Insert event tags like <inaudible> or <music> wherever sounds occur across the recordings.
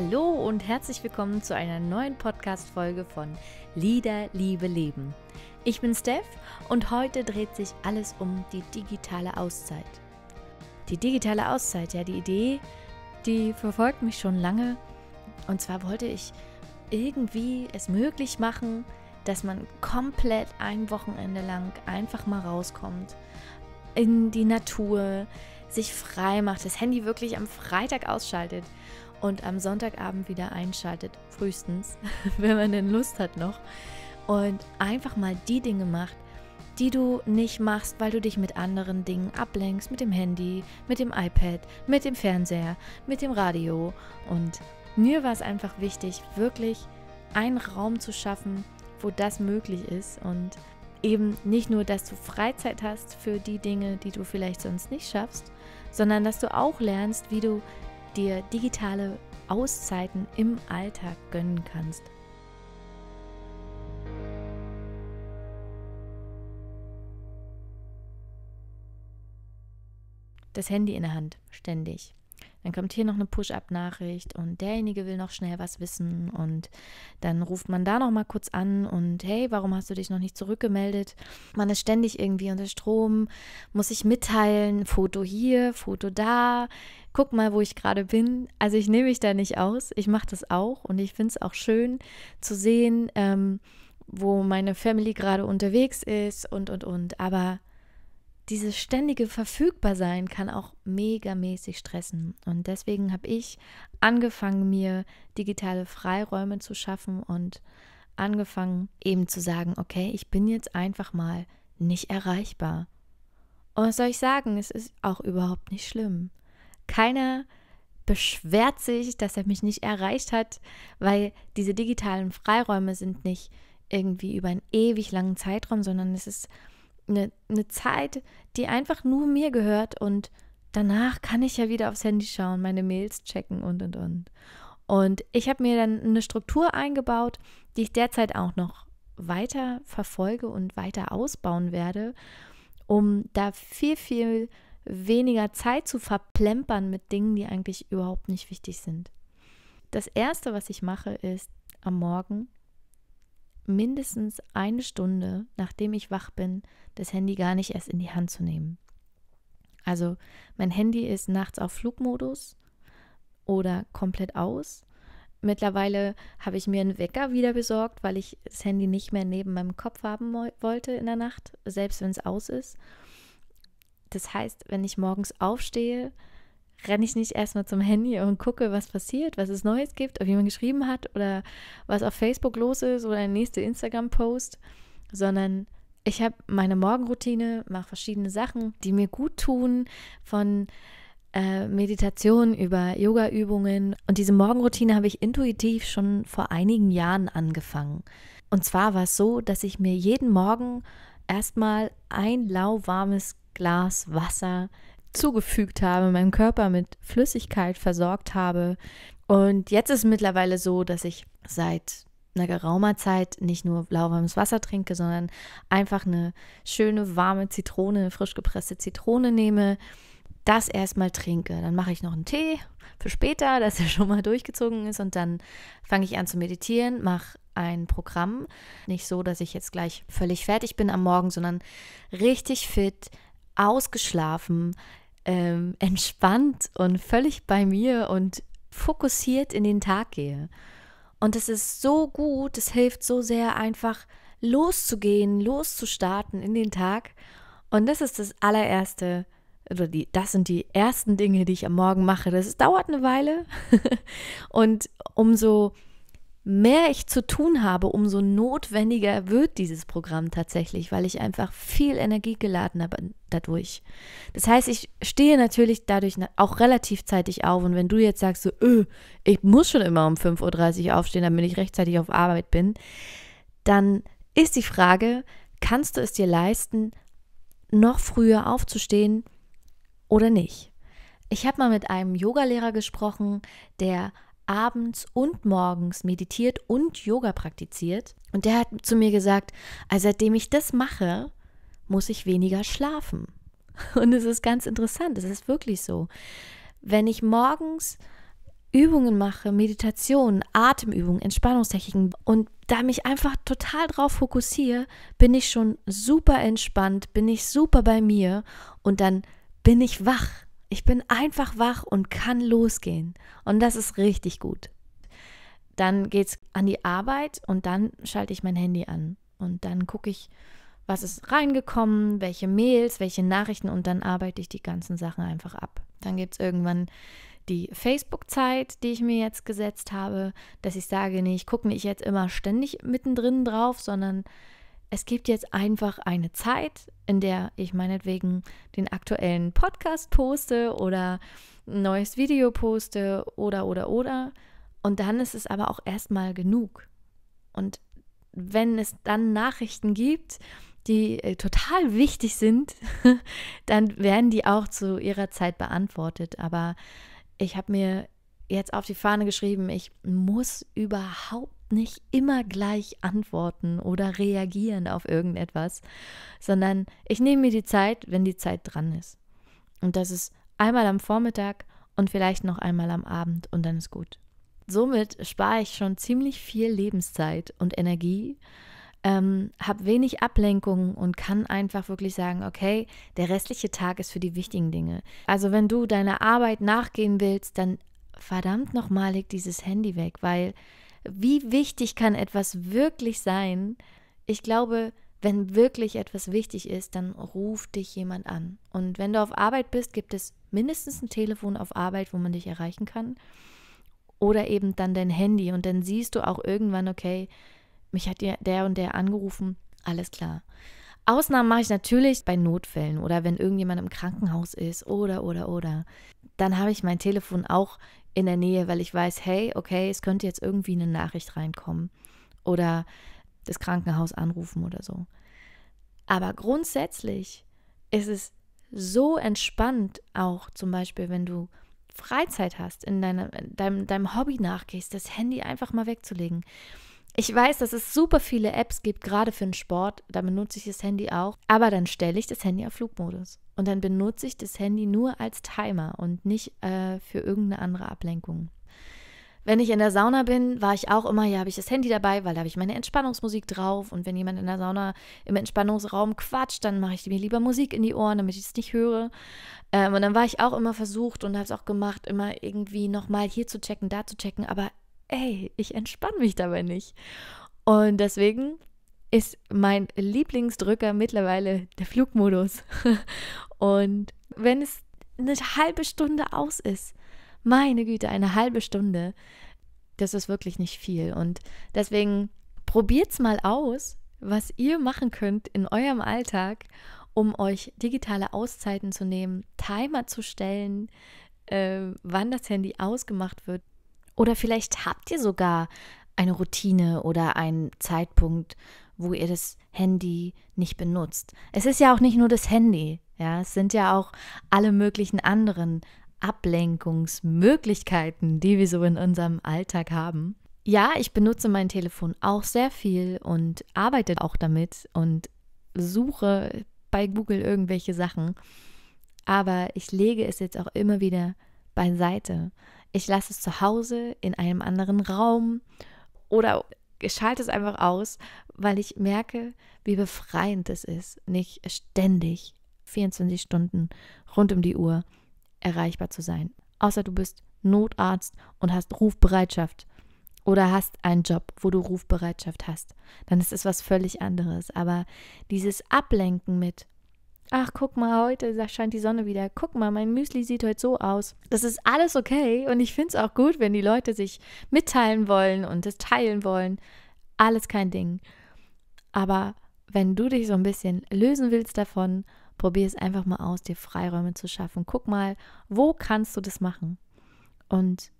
Hallo und herzlich willkommen zu einer neuen Podcast-Folge von Lieder, Liebe, Leben. Ich bin Steph und heute dreht sich alles um die digitale Auszeit. Die digitale Auszeit, ja, die Idee, die verfolgt mich schon lange. Und zwar wollte ich irgendwie es möglich machen, dass man komplett ein Wochenende lang einfach mal rauskommt in die Natur, sich frei macht, das Handy wirklich am Freitag ausschaltet und am Sonntagabend wieder einschaltet, frühestens, <laughs> wenn man denn Lust hat noch, und einfach mal die Dinge macht, die du nicht machst, weil du dich mit anderen Dingen ablenkst, mit dem Handy, mit dem iPad, mit dem Fernseher, mit dem Radio. Und mir war es einfach wichtig, wirklich einen Raum zu schaffen, wo das möglich ist und eben nicht nur, dass du Freizeit hast für die Dinge, die du vielleicht sonst nicht schaffst, sondern dass du auch lernst, wie du dir digitale Auszeiten im Alltag gönnen kannst. Das Handy in der Hand, ständig. Dann kommt hier noch eine Push-up-Nachricht und derjenige will noch schnell was wissen und dann ruft man da noch mal kurz an und hey, warum hast du dich noch nicht zurückgemeldet? Man ist ständig irgendwie unter Strom, muss sich mitteilen, Foto hier, Foto da, guck mal, wo ich gerade bin. Also ich nehme mich da nicht aus, ich mache das auch und ich finde es auch schön zu sehen, ähm, wo meine Family gerade unterwegs ist und und und. Aber dieses ständige Verfügbarsein kann auch megamäßig stressen. Und deswegen habe ich angefangen, mir digitale Freiräume zu schaffen und angefangen, eben zu sagen, okay, ich bin jetzt einfach mal nicht erreichbar. Und was soll ich sagen? Es ist auch überhaupt nicht schlimm. Keiner beschwert sich, dass er mich nicht erreicht hat, weil diese digitalen Freiräume sind nicht irgendwie über einen ewig langen Zeitraum, sondern es ist eine, eine Zeit, die einfach nur mir gehört und danach kann ich ja wieder aufs Handy schauen, meine Mails checken und und und. Und ich habe mir dann eine Struktur eingebaut, die ich derzeit auch noch weiter verfolge und weiter ausbauen werde, um da viel, viel weniger Zeit zu verplempern mit Dingen, die eigentlich überhaupt nicht wichtig sind. Das Erste, was ich mache, ist am Morgen mindestens eine Stunde, nachdem ich wach bin, das Handy gar nicht erst in die Hand zu nehmen. Also mein Handy ist nachts auf Flugmodus oder komplett aus. Mittlerweile habe ich mir einen Wecker wieder besorgt, weil ich das Handy nicht mehr neben meinem Kopf haben wollte in der Nacht, selbst wenn es aus ist. Das heißt, wenn ich morgens aufstehe, renne ich nicht erstmal zum Handy und gucke, was passiert, was es Neues gibt, ob jemand geschrieben hat oder was auf Facebook los ist oder der nächste Instagram-Post, sondern ich habe meine Morgenroutine, mache verschiedene Sachen, die mir gut tun, von äh, Meditation über Yoga-Übungen. Und diese Morgenroutine habe ich intuitiv schon vor einigen Jahren angefangen. Und zwar war es so, dass ich mir jeden Morgen erstmal ein lauwarmes Glas Wasser zugefügt habe, meinem Körper mit Flüssigkeit versorgt habe. Und jetzt ist es mittlerweile so, dass ich seit einer geraumer Zeit nicht nur lauwarmes Wasser trinke, sondern einfach eine schöne warme Zitrone, eine frisch gepresste Zitrone nehme, das erstmal trinke. Dann mache ich noch einen Tee für später, dass er schon mal durchgezogen ist und dann fange ich an zu meditieren, mache ein Programm. Nicht so, dass ich jetzt gleich völlig fertig bin am Morgen, sondern richtig fit, ausgeschlafen, ähm, entspannt und völlig bei mir und fokussiert in den Tag gehe. Und es ist so gut, es hilft so sehr einfach loszugehen, loszustarten in den Tag. Und das ist das allererste, oder die, das sind die ersten Dinge, die ich am Morgen mache. Das dauert eine Weile. <laughs> und umso mehr ich zu tun habe, umso notwendiger wird dieses Programm tatsächlich, weil ich einfach viel Energie geladen habe dadurch. Das heißt, ich stehe natürlich dadurch auch relativ zeitig auf. Und wenn du jetzt sagst, so, öh, ich muss schon immer um 5.30 Uhr aufstehen, damit ich rechtzeitig auf Arbeit bin, dann ist die Frage, kannst du es dir leisten, noch früher aufzustehen oder nicht? Ich habe mal mit einem Yogalehrer gesprochen, der abends und morgens meditiert und Yoga praktiziert. Und der hat zu mir gesagt, also seitdem ich das mache, muss ich weniger schlafen. <laughs> Und es ist ganz interessant, es ist wirklich so. Wenn ich morgens Übungen mache, Meditationen, Atemübungen, Entspannungstechniken und da mich einfach total drauf fokussiere, bin ich schon super entspannt, bin ich super bei mir und dann bin ich wach. Ich bin einfach wach und kann losgehen. Und das ist richtig gut. Dann geht es an die Arbeit und dann schalte ich mein Handy an. Und dann gucke ich, was ist reingekommen, welche Mails, welche Nachrichten und dann arbeite ich die ganzen Sachen einfach ab. Dann gibt es irgendwann die Facebook-Zeit, die ich mir jetzt gesetzt habe, dass ich sage, nee, ich gucke nicht jetzt immer ständig mittendrin drauf, sondern es gibt jetzt einfach eine Zeit, in der ich meinetwegen den aktuellen Podcast poste oder ein neues Video poste oder oder oder. Und dann ist es aber auch erstmal genug. Und wenn es dann Nachrichten gibt, die äh, total wichtig sind, <laughs> dann werden die auch zu ihrer Zeit beantwortet. Aber ich habe mir jetzt auf die Fahne geschrieben, ich muss überhaupt nicht immer gleich antworten oder reagieren auf irgendetwas, sondern ich nehme mir die Zeit, wenn die Zeit dran ist. Und das ist einmal am Vormittag und vielleicht noch einmal am Abend und dann ist gut. Somit spare ich schon ziemlich viel Lebenszeit und Energie, ähm, habe wenig Ablenkungen und kann einfach wirklich sagen, okay, der restliche Tag ist für die wichtigen Dinge. Also wenn du deiner Arbeit nachgehen willst, dann verdammt nochmal leg dieses Handy weg, weil wie wichtig kann etwas wirklich sein? Ich glaube, wenn wirklich etwas wichtig ist, dann ruft dich jemand an. Und wenn du auf Arbeit bist, gibt es mindestens ein Telefon auf Arbeit, wo man dich erreichen kann. Oder eben dann dein Handy. Und dann siehst du auch irgendwann, okay, mich hat der und der angerufen. Alles klar. Ausnahmen mache ich natürlich bei Notfällen oder wenn irgendjemand im Krankenhaus ist oder, oder, oder. Dann habe ich mein Telefon auch in der Nähe, weil ich weiß, hey, okay, es könnte jetzt irgendwie eine Nachricht reinkommen oder das Krankenhaus anrufen oder so. Aber grundsätzlich ist es so entspannt, auch zum Beispiel, wenn du Freizeit hast, in, deine, deinem, deinem Hobby nachgehst, das Handy einfach mal wegzulegen. Ich weiß, dass es super viele Apps gibt, gerade für den Sport. Da benutze ich das Handy auch. Aber dann stelle ich das Handy auf Flugmodus. Und dann benutze ich das Handy nur als Timer und nicht äh, für irgendeine andere Ablenkung. Wenn ich in der Sauna bin, war ich auch immer, ja, habe ich das Handy dabei, weil da habe ich meine Entspannungsmusik drauf. Und wenn jemand in der Sauna im Entspannungsraum quatscht, dann mache ich mir lieber Musik in die Ohren, damit ich es nicht höre. Ähm, und dann war ich auch immer versucht und habe es auch gemacht, immer irgendwie nochmal hier zu checken, da zu checken. Aber ey, ich entspanne mich dabei nicht. Und deswegen ist mein Lieblingsdrücker mittlerweile der Flugmodus. <laughs> Und wenn es eine halbe Stunde aus ist, meine Güte, eine halbe Stunde, das ist wirklich nicht viel. Und deswegen probiert's mal aus, was ihr machen könnt in eurem Alltag, um euch digitale Auszeiten zu nehmen, Timer zu stellen, äh, wann das Handy ausgemacht wird, oder vielleicht habt ihr sogar eine Routine oder einen Zeitpunkt, wo ihr das Handy nicht benutzt. Es ist ja auch nicht nur das Handy, ja, es sind ja auch alle möglichen anderen Ablenkungsmöglichkeiten, die wir so in unserem Alltag haben. Ja, ich benutze mein Telefon auch sehr viel und arbeite auch damit und suche bei Google irgendwelche Sachen. Aber ich lege es jetzt auch immer wieder beiseite ich lasse es zu Hause in einem anderen Raum oder schalte es einfach aus, weil ich merke, wie befreiend es ist, nicht ständig 24 Stunden rund um die Uhr erreichbar zu sein. Außer du bist Notarzt und hast Rufbereitschaft oder hast einen Job, wo du Rufbereitschaft hast, dann ist es was völlig anderes. Aber dieses Ablenken mit, Ach, guck mal, heute scheint die Sonne wieder. Guck mal, mein Müsli sieht heute so aus. Das ist alles okay und ich finde es auch gut, wenn die Leute sich mitteilen wollen und es teilen wollen. Alles kein Ding. Aber wenn du dich so ein bisschen lösen willst davon, probier es einfach mal aus, dir Freiräume zu schaffen. Guck mal, wo kannst du das machen? Und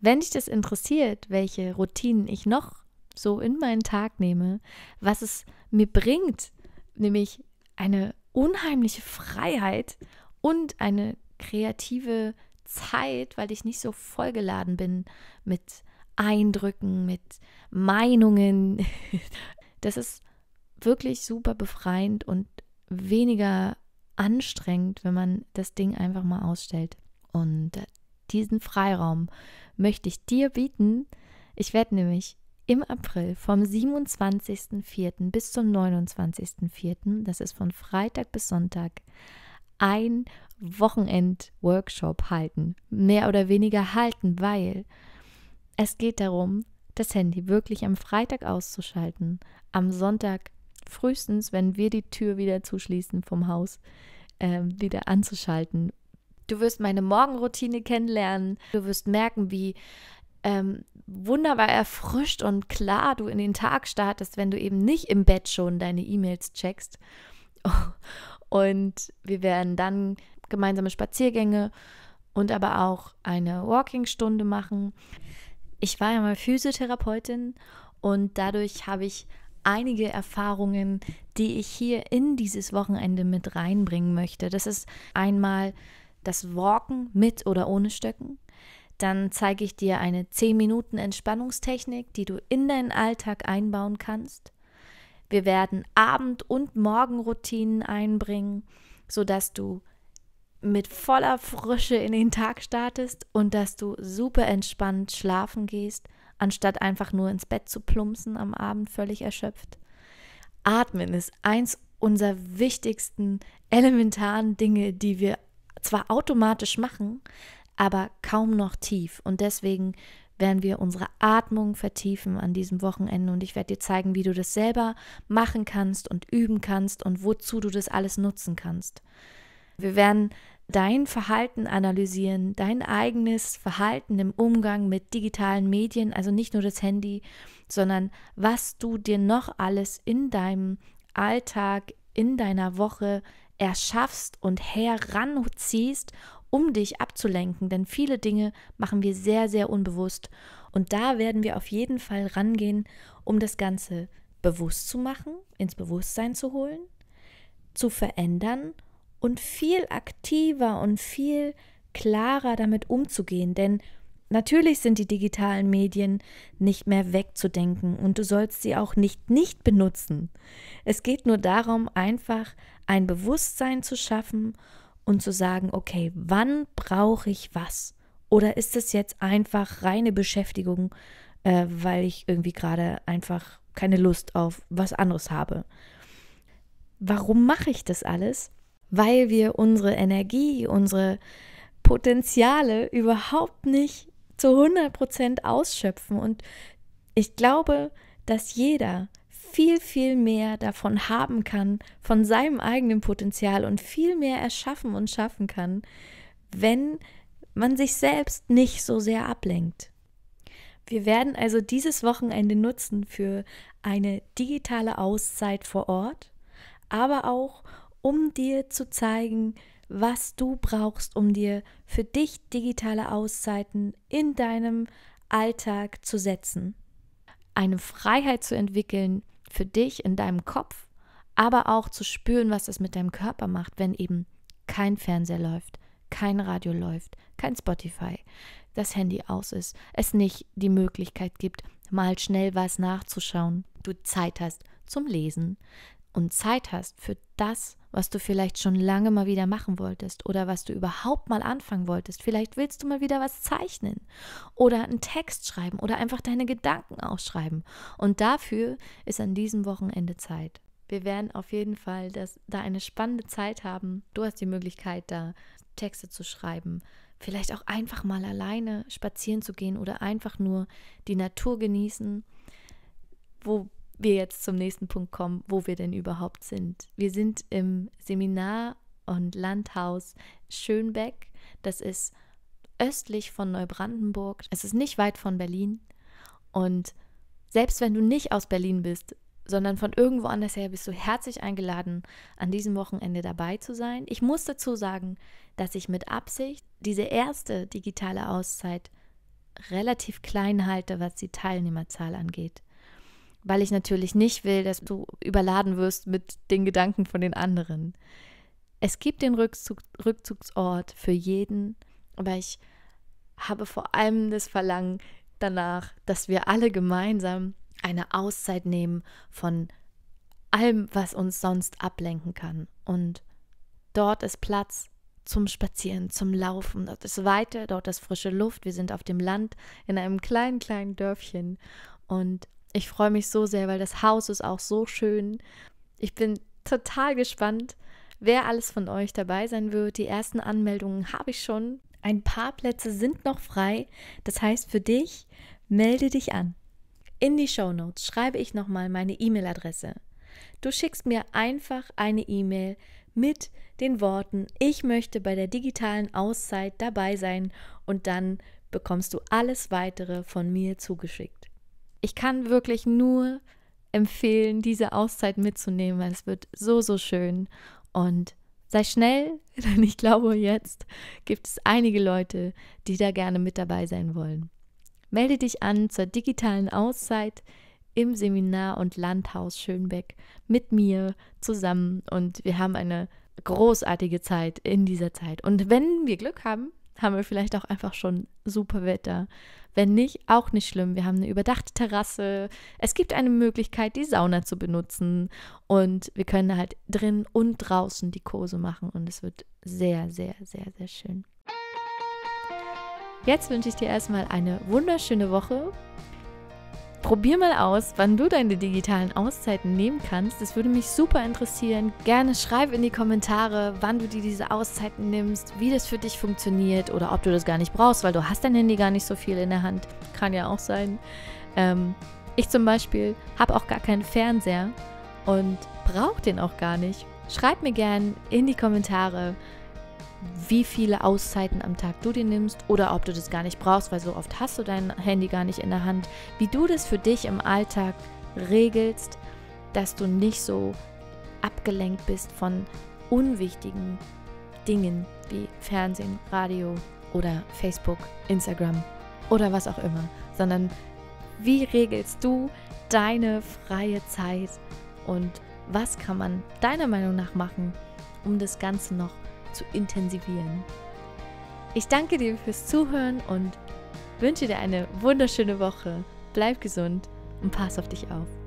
wenn dich das interessiert, welche Routinen ich noch so in meinen Tag nehme, was es mir bringt, nämlich eine unheimliche Freiheit und eine kreative Zeit, weil ich nicht so vollgeladen bin mit Eindrücken, mit Meinungen. <laughs> Das ist wirklich super befreiend und weniger anstrengend, wenn man das Ding einfach mal ausstellt. Und diesen Freiraum möchte ich dir bieten. Ich werde nämlich im April vom 27.04. bis zum 29.04., das ist von Freitag bis Sonntag, ein Wochenend-Workshop halten. Mehr oder weniger halten, weil es geht darum, das Handy wirklich am Freitag auszuschalten, am Sonntag frühestens, wenn wir die Tür wieder zuschließen vom Haus, äh, wieder anzuschalten. Du wirst meine Morgenroutine kennenlernen. Du wirst merken, wie ähm, wunderbar erfrischt und klar du in den Tag startest, wenn du eben nicht im Bett schon deine E-Mails checkst. <laughs> Und wir werden dann gemeinsame Spaziergänge und aber auch eine Walking-Stunde machen. Ich war ja mal Physiotherapeutin und dadurch habe ich einige Erfahrungen, die ich hier in dieses Wochenende mit reinbringen möchte. Das ist einmal das Walken mit oder ohne Stöcken. Dann zeige ich dir eine 10 Minuten Entspannungstechnik, die du in deinen Alltag einbauen kannst. Wir werden Abend- und Morgenroutinen einbringen, sodass du mit voller Frische in den Tag startest und dass du super entspannt schlafen gehst, anstatt einfach nur ins Bett zu plumpsen am Abend völlig erschöpft. Atmen ist eins unserer wichtigsten elementaren Dinge, die wir zwar automatisch machen, aber kaum noch tief. Und deswegen werden wir unsere Atmung vertiefen an diesem Wochenende und ich werde dir zeigen, wie du das selber machen kannst und üben kannst und wozu du das alles nutzen kannst. Wir werden dein Verhalten analysieren, dein eigenes Verhalten im Umgang mit digitalen Medien, also nicht nur das Handy, sondern was du dir noch alles in deinem Alltag, in deiner Woche erschaffst und heranziehst, um dich abzulenken, denn viele Dinge machen wir sehr, sehr unbewusst. Und da werden wir auf jeden Fall rangehen, um das Ganze bewusst zu machen, ins Bewusstsein zu holen, zu verändern und viel aktiver und viel klarer damit umzugehen. Denn natürlich sind die digitalen Medien nicht mehr wegzudenken und du sollst sie auch nicht nicht benutzen. Es geht nur darum, einfach ein Bewusstsein zu schaffen und zu sagen, okay, wann brauche ich was? Oder ist es jetzt einfach reine Beschäftigung, äh, weil ich irgendwie gerade einfach keine Lust auf was anderes habe? Warum mache ich das alles? Weil wir unsere Energie, unsere Potenziale überhaupt nicht zu 100% ausschöpfen. Und ich glaube, dass jeder viel, viel mehr davon haben kann, von seinem eigenen Potenzial und viel mehr erschaffen und schaffen kann, wenn man sich selbst nicht so sehr ablenkt. Wir werden also dieses Wochenende nutzen für eine digitale Auszeit vor Ort, aber auch um dir zu zeigen, was du brauchst, um dir für dich digitale Auszeiten in deinem Alltag zu setzen. Eine Freiheit zu entwickeln, für dich in deinem Kopf, aber auch zu spüren, was das mit deinem Körper macht, wenn eben kein Fernseher läuft, kein Radio läuft, kein Spotify, das Handy aus ist, es nicht die Möglichkeit gibt, mal schnell was nachzuschauen, du Zeit hast zum Lesen, und Zeit hast für das, was du vielleicht schon lange mal wieder machen wolltest oder was du überhaupt mal anfangen wolltest. Vielleicht willst du mal wieder was zeichnen oder einen Text schreiben oder einfach deine Gedanken ausschreiben. Und dafür ist an diesem Wochenende Zeit. Wir werden auf jeden Fall das, da eine spannende Zeit haben. Du hast die Möglichkeit, da Texte zu schreiben. Vielleicht auch einfach mal alleine spazieren zu gehen oder einfach nur die Natur genießen. Wo wir jetzt zum nächsten Punkt kommen, wo wir denn überhaupt sind. Wir sind im Seminar und Landhaus Schönbeck. Das ist östlich von Neubrandenburg. Es ist nicht weit von Berlin. Und selbst wenn du nicht aus Berlin bist, sondern von irgendwo anders her bist du herzlich eingeladen, an diesem Wochenende dabei zu sein. Ich muss dazu sagen, dass ich mit Absicht diese erste digitale Auszeit relativ klein halte, was die Teilnehmerzahl angeht weil ich natürlich nicht will, dass du überladen wirst mit den Gedanken von den anderen. Es gibt den Rückzug, Rückzugsort für jeden, aber ich habe vor allem das Verlangen danach, dass wir alle gemeinsam eine Auszeit nehmen von allem, was uns sonst ablenken kann. Und dort ist Platz zum Spazieren, zum Laufen. Dort ist Weite, dort ist frische Luft. Wir sind auf dem Land in einem kleinen, kleinen Dörfchen. Und ich freue mich so sehr, weil das Haus ist auch so schön. Ich bin total gespannt, wer alles von euch dabei sein wird. Die ersten Anmeldungen habe ich schon. Ein paar Plätze sind noch frei. Das heißt für dich, melde dich an. In die Shownotes schreibe ich nochmal meine E-Mail-Adresse. Du schickst mir einfach eine E-Mail mit den Worten, ich möchte bei der digitalen Auszeit dabei sein und dann bekommst du alles weitere von mir zugeschickt ich kann wirklich nur empfehlen, diese Auszeit mitzunehmen, weil es wird so, so schön. Und sei schnell, <laughs> denn ich glaube, jetzt gibt es einige Leute, die da gerne mit dabei sein wollen. Melde dich an zur digitalen Auszeit im Seminar und Landhaus Schönbeck mit mir zusammen und wir haben eine großartige Zeit in dieser Zeit. Und wenn wir Glück haben, haben wir vielleicht auch einfach schon super Wetter. Wenn nicht, auch nicht schlimm. Wir haben eine überdachte Terrasse. Es gibt eine Möglichkeit, die Sauna zu benutzen. Und wir können halt drin und draußen die Kurse machen. Und es wird sehr, sehr, sehr, sehr schön. Jetzt wünsche ich dir erstmal eine wunderschöne Woche Probier mal aus, wann du deine digitalen Auszeiten nehmen kannst. Das würde mich super interessieren. Gerne schreib in die Kommentare, wann du dir diese Auszeiten nimmst, wie das für dich funktioniert oder ob du das gar nicht brauchst, weil du hast dein Handy gar nicht so viel in der Hand. Kann ja auch sein. Ähm, ich zum Beispiel habe auch gar keinen Fernseher und brauche den auch gar nicht. Schreib mir gerne in die Kommentare, wie viele Auszeiten am Tag du dir nimmst oder ob du das gar nicht brauchst, weil so oft hast du dein Handy gar nicht in der Hand, wie du das für dich im Alltag regelst, dass du nicht so abgelenkt bist von unwichtigen Dingen wie Fernsehen, Radio oder Facebook, Instagram oder was auch immer, sondern wie regelst du deine freie Zeit und was kann man deiner Meinung nach machen, um das Ganze noch zu intensivieren. Ich danke dir fürs Zuhören und wünsche dir eine wunderschöne Woche. Bleib gesund und pass auf dich auf.